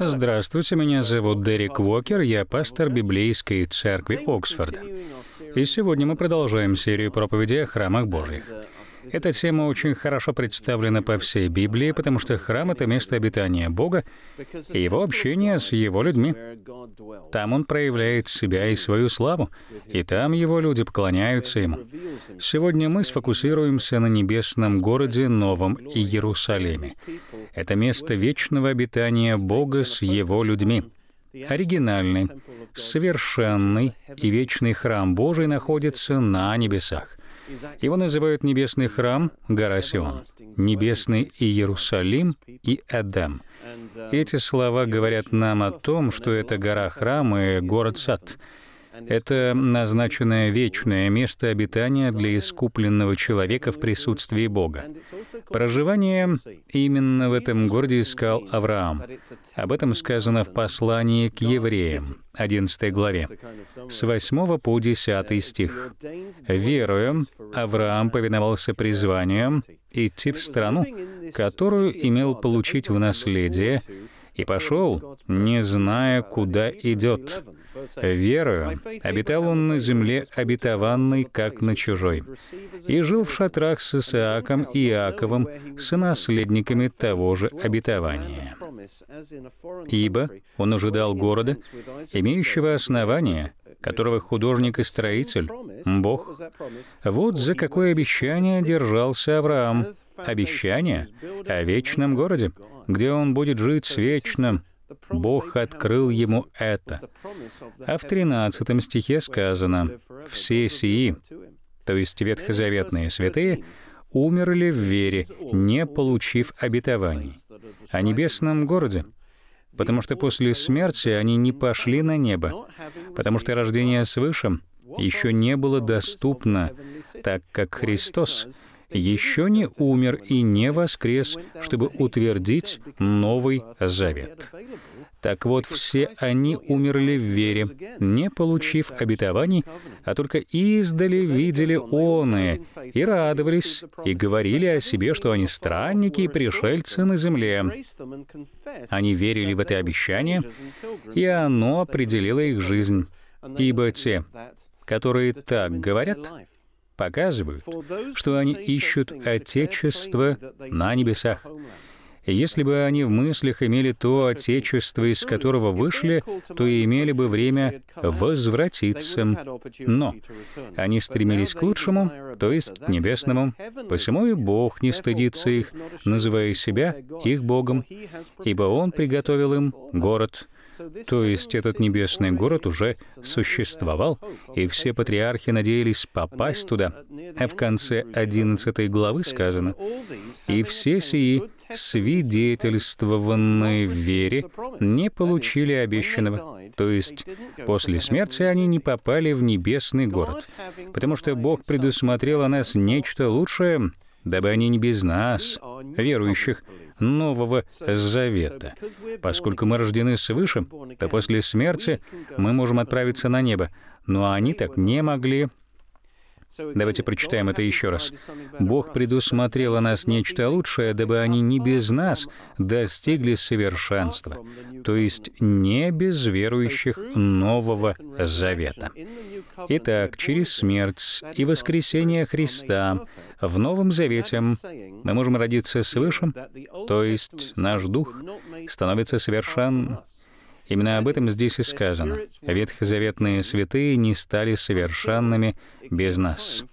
Здравствуйте, меня зовут Дерек Уокер, я пастор Библейской церкви Оксфорда. И сегодня мы продолжаем серию проповедей о храмах Божьих. Эта тема очень хорошо представлена по всей Библии, потому что храм — это место обитания Бога и его общение с его людьми. Там он проявляет себя и свою славу, и там его люди поклоняются ему. Сегодня мы сфокусируемся на небесном городе Новом Иерусалиме. Это место вечного обитания Бога с его людьми. Оригинальный, совершенный и вечный храм Божий находится на небесах. Его называют небесный храм гора Сион, небесный Иерусалим и Эдем. Эти слова говорят нам о том, что это гора храм и город сад — это назначенное вечное место обитания для искупленного человека в присутствии Бога. Проживание именно в этом городе искал Авраам. Об этом сказано в послании к евреям, 11 главе, с 8 по 10 стих. «Верою Авраам повиновался призваниям идти в страну, которую имел получить в наследие, и пошел, не зная, куда идет» верою обитал он на земле обетованной, как на чужой, и жил в шатрах с Исааком и Иаковом, с наследниками того же обетования. Ибо он ожидал города, имеющего основания, которого художник и строитель — Бог. Вот за какое обещание держался Авраам. Обещание о вечном городе, где он будет жить вечно, Бог открыл ему это. А в 13 стихе сказано, «Все сии, то есть ветхозаветные святые, умерли в вере, не получив обетований о небесном городе, потому что после смерти они не пошли на небо, потому что рождение свыше еще не было доступно, так как Христос еще не умер и не воскрес, чтобы утвердить Новый Завет. Так вот, все они умерли в вере, не получив обетований, а только издали видели оны, и радовались, и говорили о себе, что они странники и пришельцы на земле. Они верили в это обещание, и оно определило их жизнь. Ибо те, которые так говорят, показывают, что они ищут Отечество на небесах. если бы они в мыслях имели то Отечество, из которого вышли, то и имели бы время возвратиться. Но они стремились к лучшему, то есть к небесному. Посему и Бог не стыдится их, называя себя их Богом, ибо Он приготовил им город — то есть этот небесный город уже существовал, и все патриархи надеялись попасть туда. А в конце 11 главы сказано, «И все сии, свидетельствованные в вере, не получили обещанного». То есть после смерти они не попали в небесный город, потому что Бог предусмотрел о нас нечто лучшее, дабы они не без нас, верующих, Нового Завета. Поскольку мы рождены свыше, то после смерти мы можем отправиться на небо, но они так не могли Давайте прочитаем это еще раз. «Бог предусмотрел о нас нечто лучшее, дабы они не без нас достигли совершенства, то есть не без верующих Нового Завета». Итак, через смерть и воскресение Христа в Новом Завете мы можем родиться свыше, то есть наш дух становится совершенным Именно об этом здесь и сказано. Ветхозаветные святые не стали совершенными без нас.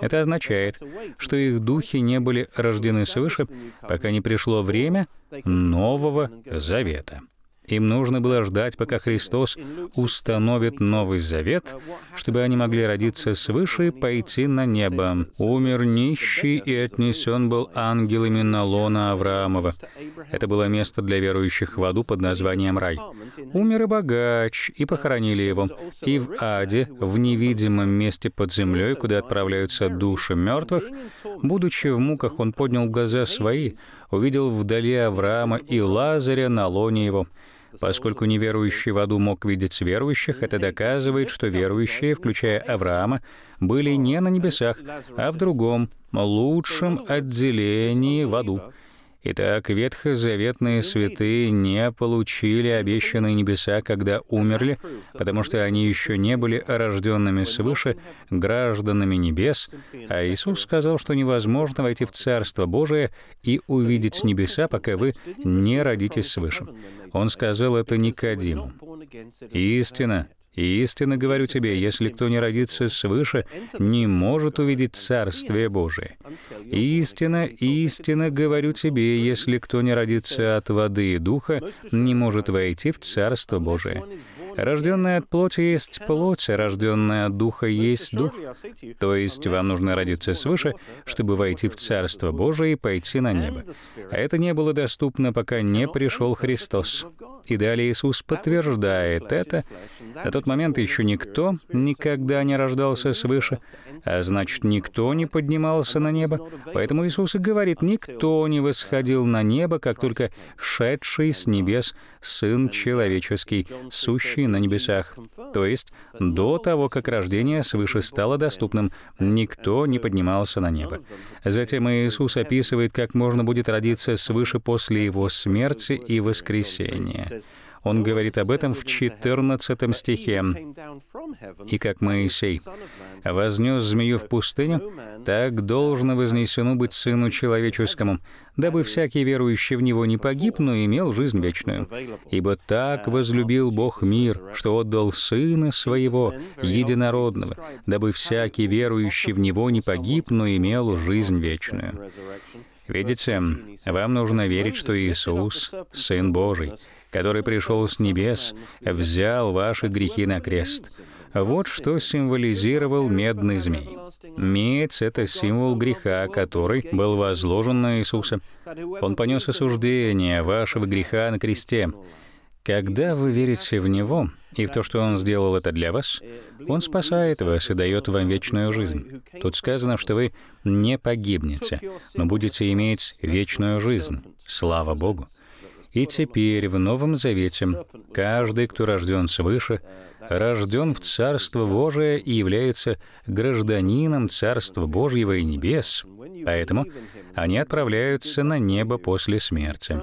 Это означает, что их духи не были рождены свыше, пока не пришло время Нового Завета. Им нужно было ждать, пока Христос установит Новый Завет, чтобы они могли родиться свыше и пойти на небо. Умер нищий и отнесен был ангелами на лона Авраамова. Это было место для верующих в аду под названием рай. Умер и богач, и похоронили его. И в аде, в невидимом месте под землей, куда отправляются души мертвых, будучи в муках, он поднял глаза свои — увидел вдали Авраама и Лазаря на лоне его. Поскольку неверующий в аду мог видеть верующих, это доказывает, что верующие, включая Авраама, были не на небесах, а в другом, лучшем отделении в аду. Итак, ветхозаветные святые не получили обещанные небеса, когда умерли, потому что они еще не были рожденными свыше, гражданами небес, а Иисус сказал, что невозможно войти в Царство Божие и увидеть небеса, пока вы не родитесь свыше. Он сказал это Никодиму. Истина, и истинно говорю тебе, если кто не родится свыше, не может увидеть Царствие Божие. Истинно, истинно говорю тебе, если кто не родится от воды и духа, не может войти в Царство Божие. Рожденная от плоти есть плоть, а рожденная от духа есть дух. То есть вам нужно родиться свыше, чтобы войти в Царство Божие и пойти на небо. А это не было доступно, пока не пришел Христос. И далее Иисус подтверждает это. На тот момент еще никто никогда не рождался свыше, а значит, никто не поднимался на небо. Поэтому Иисус и говорит, никто не восходил на небо, как только шедший с небес Сын Человеческий, сущий Отчий на небесах, то есть до того, как рождение свыше стало доступным, никто не поднимался на небо. Затем Иисус описывает, как можно будет родиться свыше после Его смерти и воскресения. Он говорит об этом в 14 стихе. «И как Моисей вознес змею в пустыню, так должно вознесено быть Сыну Человеческому, дабы всякий верующий в Него не погиб, но имел жизнь вечную. Ибо так возлюбил Бог мир, что отдал Сына Своего, Единородного, дабы всякий верующий в Него не погиб, но имел жизнь вечную». Видите, вам нужно верить, что Иисус — Сын Божий который пришел с небес, взял ваши грехи на крест. Вот что символизировал медный змей. Медь — это символ греха, который был возложен на Иисуса. Он понес осуждение вашего греха на кресте. Когда вы верите в Него и в то, что Он сделал это для вас, Он спасает вас и дает вам вечную жизнь. Тут сказано, что вы не погибнете, но будете иметь вечную жизнь. Слава Богу! И теперь в Новом Завете каждый, кто рожден свыше, рожден в Царство Божие и является гражданином Царства Божьего и небес, поэтому они отправляются на небо после смерти.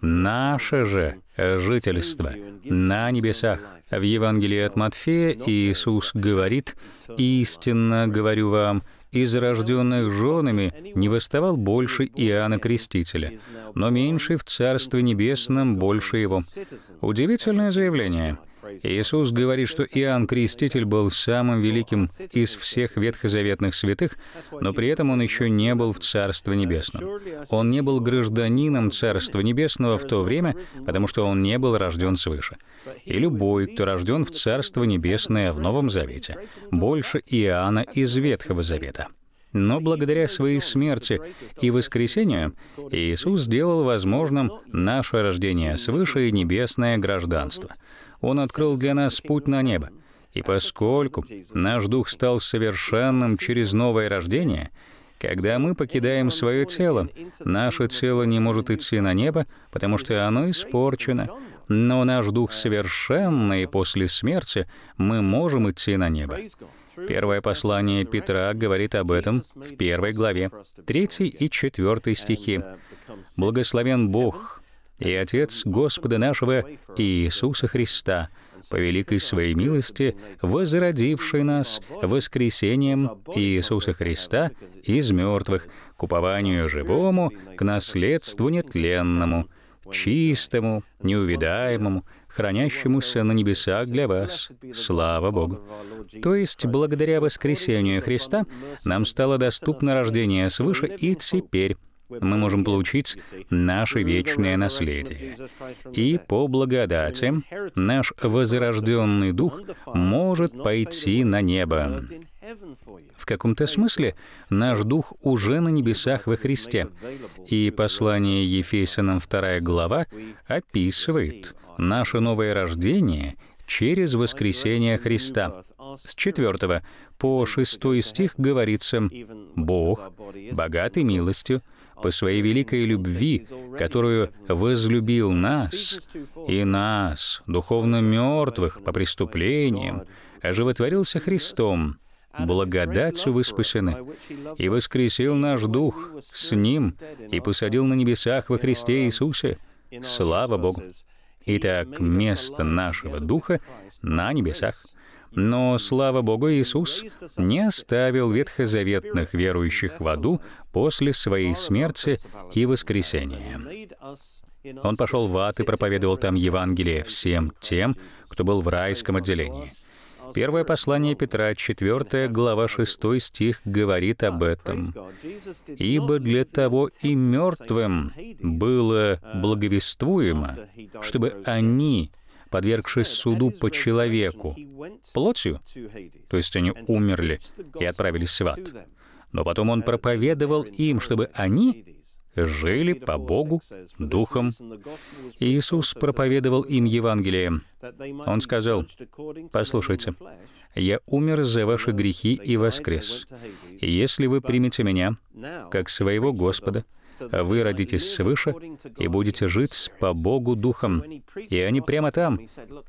Наше же жительство на небесах. В Евангелии от Матфея Иисус говорит, «Истинно говорю вам, из рожденных женами не восставал больше Иоанна Крестителя, но меньше в Царстве Небесном больше его. Удивительное заявление. Иисус говорит, что Иоанн Креститель был самым великим из всех ветхозаветных святых, но при этом он еще не был в Царстве Небесном. Он не был гражданином Царства Небесного в то время, потому что он не был рожден свыше. И любой, кто рожден в Царство Небесное в Новом Завете, больше Иоанна из Ветхого Завета. Но благодаря своей смерти и воскресению Иисус сделал возможным наше рождение свыше и небесное гражданство — он открыл для нас путь на небо. И поскольку наш дух стал совершенным через новое рождение, когда мы покидаем свое тело, наше тело не может идти на небо, потому что оно испорчено. Но наш дух совершенный и после смерти, мы можем идти на небо. Первое послание Петра говорит об этом в первой главе, 3 и 4 стихи. «Благословен Бог, и Отец Господа нашего Иисуса Христа, по великой своей милости, возродивший нас воскресением Иисуса Христа из мертвых, к упованию живому, к наследству нетленному, чистому, неувидаемому, хранящемуся на небесах для вас. Слава Богу! То есть, благодаря воскресению Христа нам стало доступно рождение свыше и теперь мы можем получить наше вечное наследие. И по благодати наш возрожденный дух может пойти на небо. В каком-то смысле наш дух уже на небесах во Христе. И послание Ефесянам 2 глава описывает наше новое рождение через воскресение Христа. С 4 по 6 стих говорится «Бог, богатый милостью, по своей великой любви, которую возлюбил нас и нас, духовно мертвых по преступлениям, оживотворился Христом, благодатью вы спасены, и воскресил наш Дух с Ним и посадил на небесах во Христе Иисусе. Слава Богу! Итак, место нашего Духа на небесах — но, слава Богу, Иисус не оставил ветхозаветных верующих в аду после своей смерти и воскресения. Он пошел в ад и проповедовал там Евангелие всем тем, кто был в райском отделении. Первое послание Петра, 4 глава 6 стих, говорит об этом. «Ибо для того и мертвым было благовествуемо, чтобы они подвергшись суду по человеку, плотью, то есть они умерли и отправились в ад. Но потом он проповедовал им, чтобы они жили по Богу, Духом. Иисус проповедовал им Евангелие. Он сказал, «Послушайте, я умер за ваши грехи и воскрес. если вы примете Меня, как своего Господа, вы родитесь свыше и будете жить по Богу Духом. И они прямо там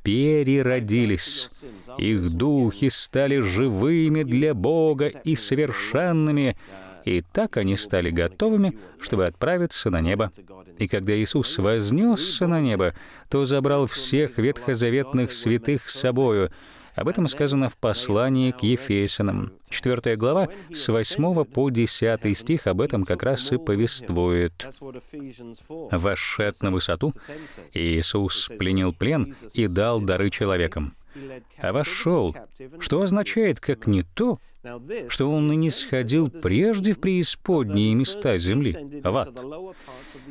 переродились. Их духи стали живыми для Бога и совершенными, и так они стали готовыми, чтобы отправиться на небо. И когда Иисус вознесся на небо, то забрал всех ветхозаветных святых с собою — об этом сказано в послании к Ефесянам. 4 глава с 8 по 10 стих об этом как раз и повествует. «Вошед на высоту, Иисус пленил плен и дал дары человекам а вошел, что означает, как не то, что он и не сходил прежде в преисподние места земли, в ад.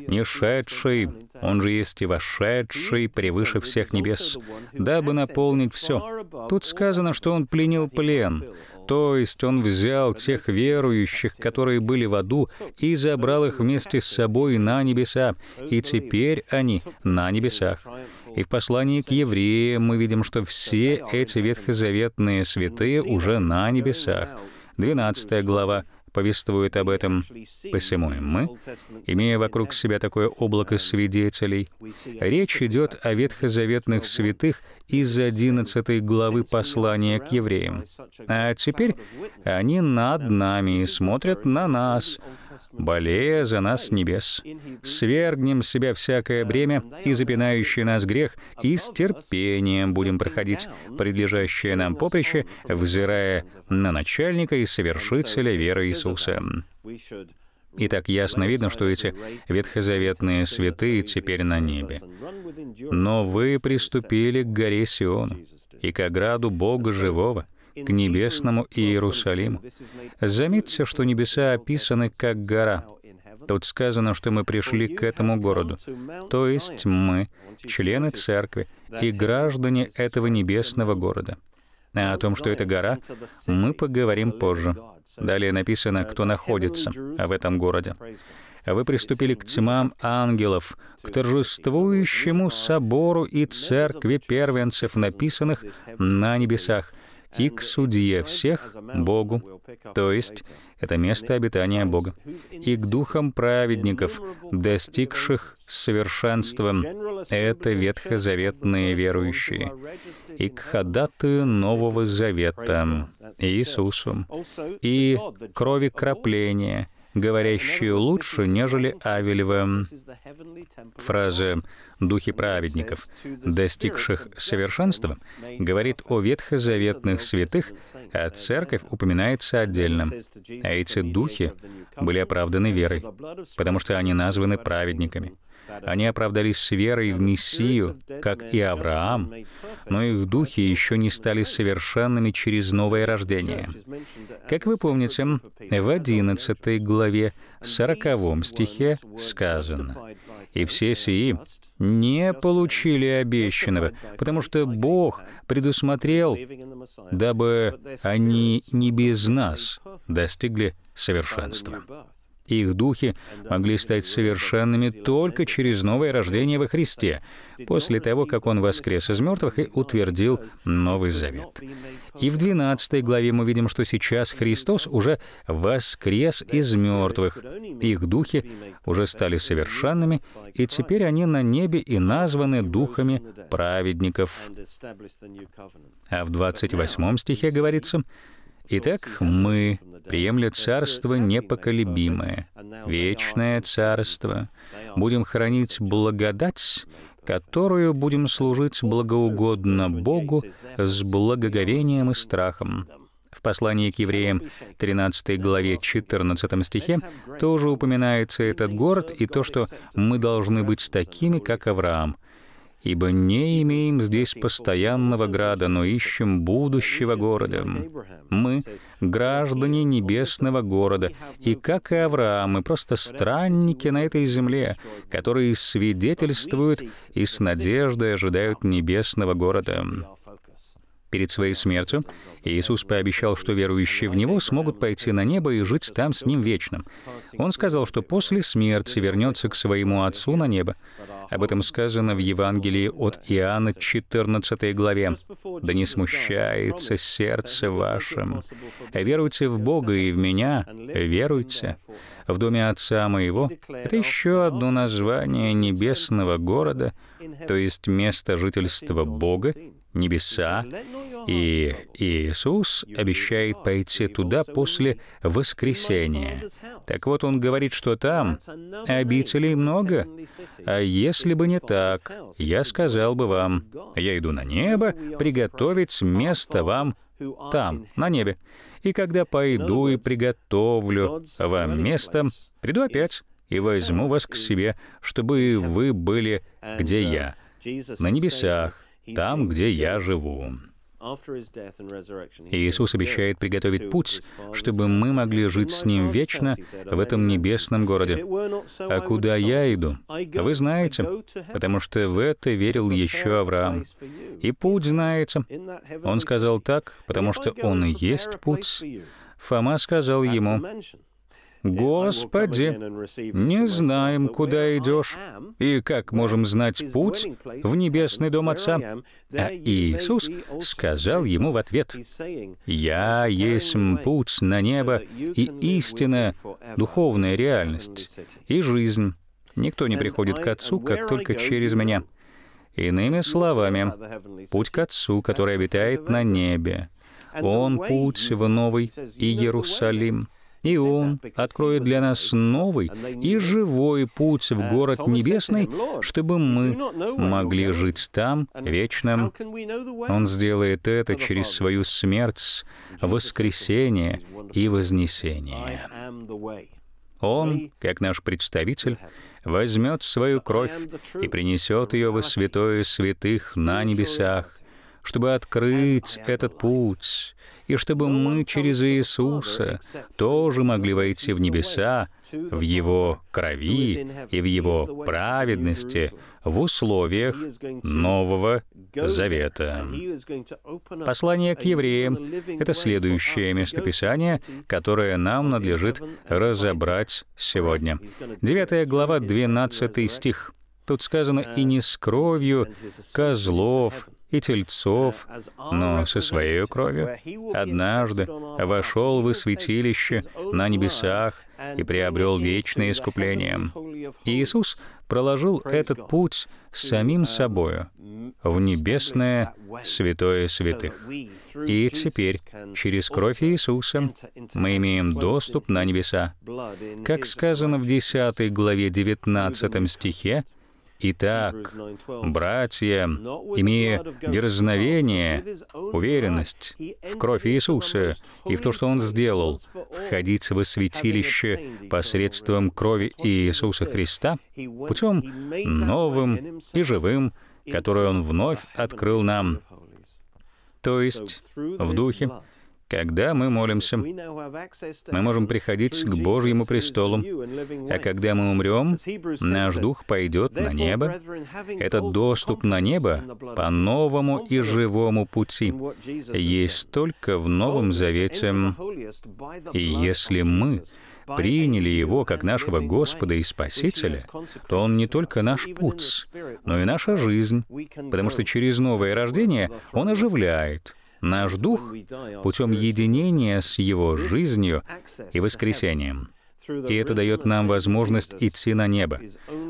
Не шедший, он же есть и вошедший превыше всех небес, дабы наполнить все. Тут сказано, что он пленил плен, то есть он взял тех верующих, которые были в аду, и забрал их вместе с собой на небеса, и теперь они на небесах. И в послании к евреям мы видим, что все эти ветхозаветные святые уже на небесах. 12 глава повествует об этом. Посему и мы, имея вокруг себя такое облако свидетелей, речь идет о ветхозаветных святых из 11 главы послания к евреям. А теперь они над нами и смотрят на нас, болея за нас небес. Свергнем с себя всякое бремя и запинающий нас грех, и с терпением будем проходить предлежащее нам поприще, взирая на начальника и совершителя веры Иисуса согласился. И ясно видно, что эти ветхозаветные святые теперь на небе. Но вы приступили к горе Сиону и к ограду Бога Живого, к небесному Иерусалиму. Заметьте, что небеса описаны как гора. Тут сказано, что мы пришли к этому городу. То есть мы, члены церкви и граждане этого небесного города. А о том, что это гора, мы поговорим позже. Далее написано, кто находится в этом городе. Вы приступили к тьмам ангелов, к торжествующему собору и церкви первенцев, написанных на небесах и к судье всех, Богу, то есть это место обитания Бога, и к духам праведников, достигших совершенства, это ветхозаветные верующие, и к ходатую Нового Завета, Иисусу, и крови кропления, говорящую лучше, нежели Авелева. Фраза Духи праведников, достигших совершенства, говорит о ветхозаветных святых, а церковь упоминается отдельно. А эти духи были оправданы верой, потому что они названы праведниками. Они оправдались с верой в Мессию, как и Авраам, но их духи еще не стали совершенными через новое рождение. Как вы помните, в 11 главе 40 стихе сказано, «И все сии не получили обещанного, потому что Бог предусмотрел, дабы они не без нас достигли совершенства их духи могли стать совершенными только через новое рождение во Христе, после того, как Он воскрес из мертвых и утвердил Новый Завет. И в 12 главе мы видим, что сейчас Христос уже воскрес из мертвых, их духи уже стали совершенными, и теперь они на небе и названы духами праведников. А в 28 стихе говорится, Итак, мы приемля царство непоколебимое, вечное царство. Будем хранить благодать, которую будем служить благоугодно Богу с благоговением и страхом. В послании к евреям 13 главе 14 стихе тоже упоминается этот город и то, что мы должны быть такими, как Авраам — ибо не имеем здесь постоянного града, но ищем будущего города. Мы — граждане небесного города, и, как и Авраам, мы просто странники на этой земле, которые свидетельствуют и с надеждой ожидают небесного города. Перед своей смертью Иисус пообещал, что верующие в Него смогут пойти на небо и жить там с Ним вечным. Он сказал, что после смерти вернется к своему Отцу на небо. Об этом сказано в Евангелии от Иоанна 14 главе. «Да не смущается сердце вашим. Веруйте в Бога и в Меня, веруйте. В доме Отца Моего» — это еще одно название небесного города, то есть место жительства Бога небеса, и Иисус обещает пойти туда после воскресения. Так вот, он говорит, что там обителей много. А если бы не так, я сказал бы вам, я иду на небо приготовить место вам там, на небе. И когда пойду и приготовлю вам место, приду опять и возьму вас к себе, чтобы вы были, где я, на небесах, там, где я живу. Иисус обещает приготовить путь, чтобы мы могли жить с Ним вечно в этом небесном городе. А куда я иду? Вы знаете, потому что в это верил еще Авраам. И путь знается. Он сказал так, потому что он и есть путь. Фома сказал ему, «Господи, не знаем, куда идешь, и как можем знать путь в небесный дом Отца?» А Иисус сказал ему в ответ, «Я есть путь на небо и истинная духовная реальность и жизнь. Никто не приходит к Отцу, как только через Меня». Иными словами, путь к Отцу, который обитает на небе. Он путь в Новый Иерусалим и Он откроет для нас новый и живой путь в город небесный, чтобы мы могли жить там, вечным. Он сделает это через свою смерть, воскресение и вознесение. Он, как наш представитель, возьмет свою кровь и принесет ее во святое святых на небесах, чтобы открыть этот путь и чтобы мы через Иисуса тоже могли войти в небеса, в Его крови и в Его праведности в условиях Нового Завета. Послание к евреям — это следующее местописание, которое нам надлежит разобрать сегодня. 9 глава, 12 стих. Тут сказано «и не с кровью козлов и тельцов, но со своей кровью однажды вошел в святилище на небесах и приобрел вечное искупление. Иисус проложил этот путь самим собою в небесное святое святых. И теперь через кровь Иисуса мы имеем доступ на небеса. Как сказано в 10 главе 19 стихе, Итак, братья, имея дерзновение, уверенность в кровь Иисуса и в то, что Он сделал, входить во святилище посредством крови Иисуса Христа путем новым и живым, которое Он вновь открыл нам, то есть в Духе, когда мы молимся, мы можем приходить к Божьему престолу, а когда мы умрем, наш дух пойдет на небо. Этот доступ на небо по новому и живому пути есть только в Новом Завете. И если мы приняли Его как нашего Господа и Спасителя, то Он не только наш путь, но и наша жизнь, потому что через новое рождение Он оживляет, Наш дух путем единения с его жизнью и воскресением. И это дает нам возможность идти на небо,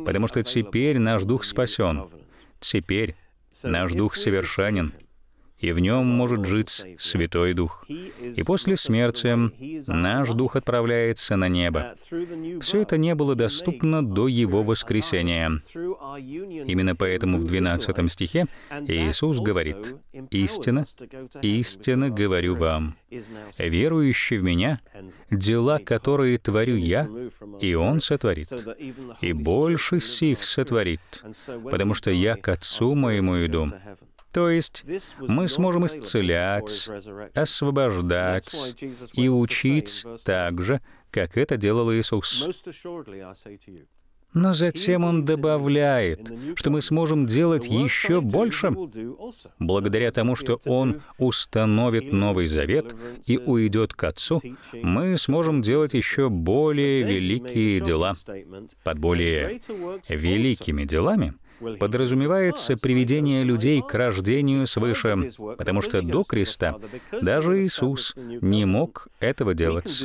потому что теперь наш дух спасен. Теперь наш дух совершенен и в нем может жить Святой Дух. И после смерти наш Дух отправляется на небо. Все это не было доступно до Его воскресения. Именно поэтому в 12 стихе Иисус говорит, «Истина, истина говорю вам, верующий в Меня, дела, которые творю Я, и Он сотворит, и больше сих сотворит, потому что Я к Отцу Моему иду, то есть мы сможем исцелять, освобождать и учить так же, как это делал Иисус. Но затем он добавляет, что мы сможем делать еще больше, благодаря тому, что он установит Новый Завет и уйдет к Отцу, мы сможем делать еще более великие дела. Под более великими делами — подразумевается приведение людей к рождению свыше, потому что до креста даже Иисус не мог этого делать,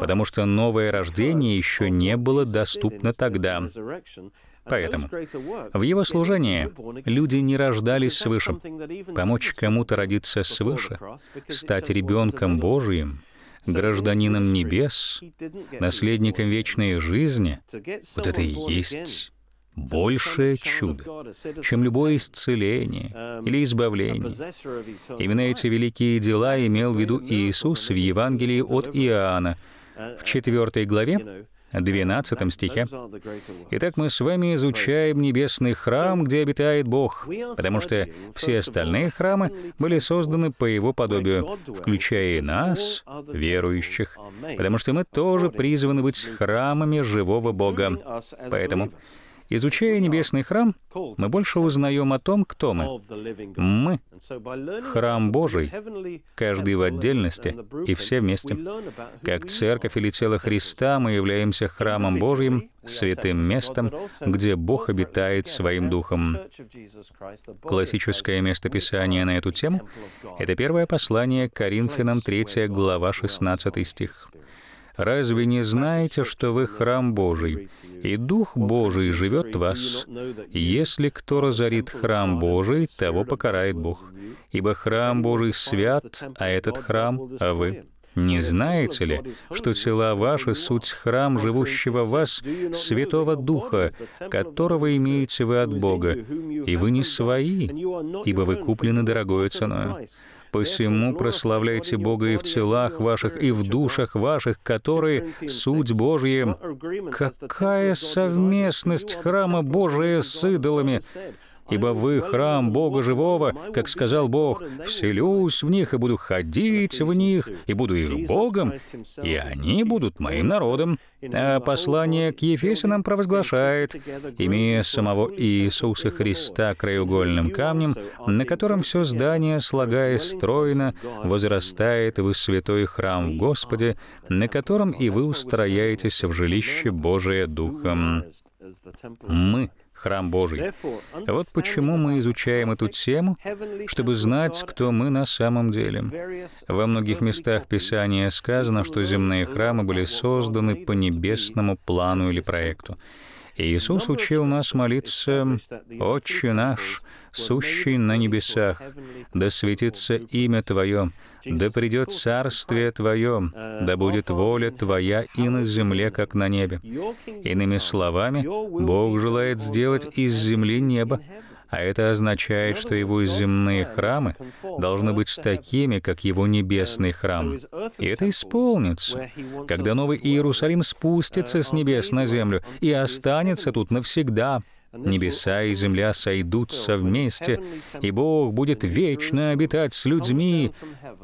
потому что новое рождение еще не было доступно тогда. Поэтому в его служении люди не рождались свыше. Помочь кому-то родиться свыше, стать ребенком Божиим, гражданином небес, наследником вечной жизни — вот это и есть большее чудо, чем любое исцеление или избавление. Именно эти великие дела имел в виду Иисус в Евангелии от Иоанна, в 4 главе, 12 стихе. Итак, мы с вами изучаем небесный храм, где обитает Бог, потому что все остальные храмы были созданы по Его подобию, включая и нас, верующих, потому что мы тоже призваны быть храмами живого Бога. Поэтому Изучая небесный храм, мы больше узнаем о том, кто мы. Мы — храм Божий, каждый в отдельности и все вместе. Как церковь или тело Христа мы являемся храмом Божьим, святым местом, где Бог обитает своим духом. Классическое местописание на эту тему — это первое послание Коринфянам, 3 глава, 16 стих. Разве не знаете, что вы храм Божий, и Дух Божий живет в вас? Если кто разорит храм Божий, того покарает Бог. Ибо храм Божий свят, а этот храм — а вы. Не знаете ли, что тела ваши — суть храм живущего в вас Святого Духа, которого имеете вы от Бога, и вы не свои, ибо вы куплены дорогою ценой? Посему прославляйте Бога и в телах ваших, и в душах ваших, которые — суть Божья. Какая совместность храма Божия с идолами? ибо вы храм Бога Живого, как сказал Бог, вселюсь в них и буду ходить в них, и буду их Богом, и они будут моим народом». А послание к Ефесянам провозглашает, имея самого Иисуса Христа краеугольным камнем, на котором все здание, слагаясь стройно, возрастает вы святой храм в Господе, на котором и вы устрояетесь в жилище Божие Духом. Мы храм Божий. Вот почему мы изучаем эту тему, чтобы знать, кто мы на самом деле. Во многих местах Писания сказано, что земные храмы были созданы по небесному плану или проекту. Иисус учил нас молиться «Отче наш, сущий на небесах, да светится имя Твое, да придет Царствие Твое, э, да будет воля Твоя и на земле, как на небе». Иными словами, Бог желает сделать из земли небо, а это означает, что его земные храмы должны быть такими, как его небесный храм. И это исполнится, когда Новый Иерусалим спустится с небес на землю и останется тут навсегда. Небеса и земля сойдутся вместе, и Бог будет вечно обитать с людьми.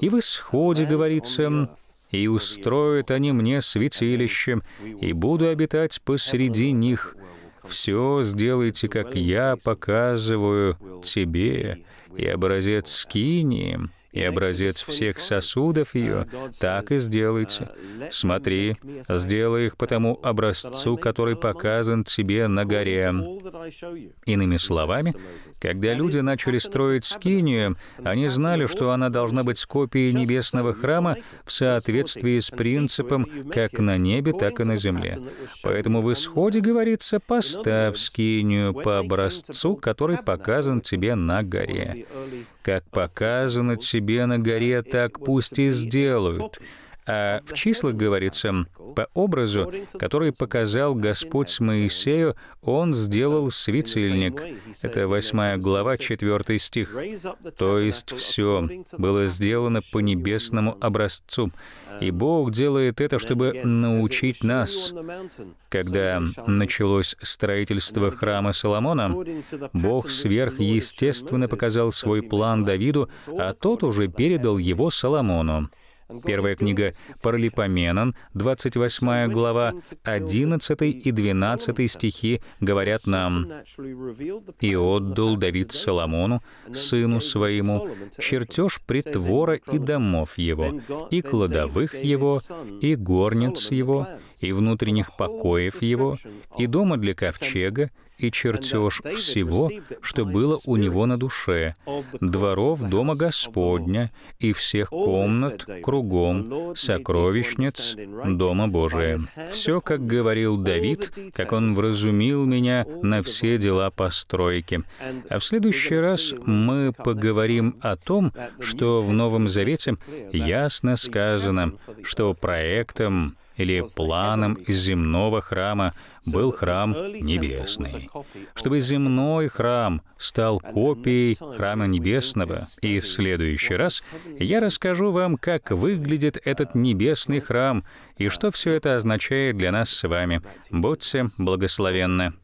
И в исходе говорится, «И устроят они мне святилище, и буду обитать посреди них, все сделайте, как я показываю тебе, и образец Скинии — и образец всех сосудов ее, так и сделайте. Смотри, сделай их по тому образцу, который показан тебе на горе». Иными словами, когда люди начали строить Скинию, они знали, что она должна быть копией небесного храма в соответствии с принципом как на небе, так и на земле. Поэтому в исходе говорится «поставь скинию по образцу, который показан тебе на горе». Как показано тебе на горе, так пусть и сделают. А в числах говорится, по образу, который показал Господь Моисею, он сделал светильник. Это 8 глава, 4 стих. То есть все было сделано по небесному образцу. И Бог делает это, чтобы научить нас. Когда началось строительство храма Соломона, Бог сверхъестественно показал свой план Давиду, а тот уже передал его Соломону. Первая книга Паралипоменон, 28 глава, 11 и 12 стихи говорят нам, «И отдал Давид Соломону, сыну своему, чертеж притвора и домов его, и кладовых его, и горниц его, и внутренних покоев его, и дома для ковчега, и чертеж всего, что было у него на душе, дворов дома Господня и всех комнат кругом, сокровищниц дома Божия. Все, как говорил Давид, как он вразумил меня на все дела постройки. А в следующий раз мы поговорим о том, что в Новом Завете ясно сказано, что проектом или планом земного храма был храм небесный, чтобы земной храм стал копией храма небесного. И в следующий раз я расскажу вам, как выглядит uh, этот небесный храм и что все это означает для нас с вами. Будьте благословенны.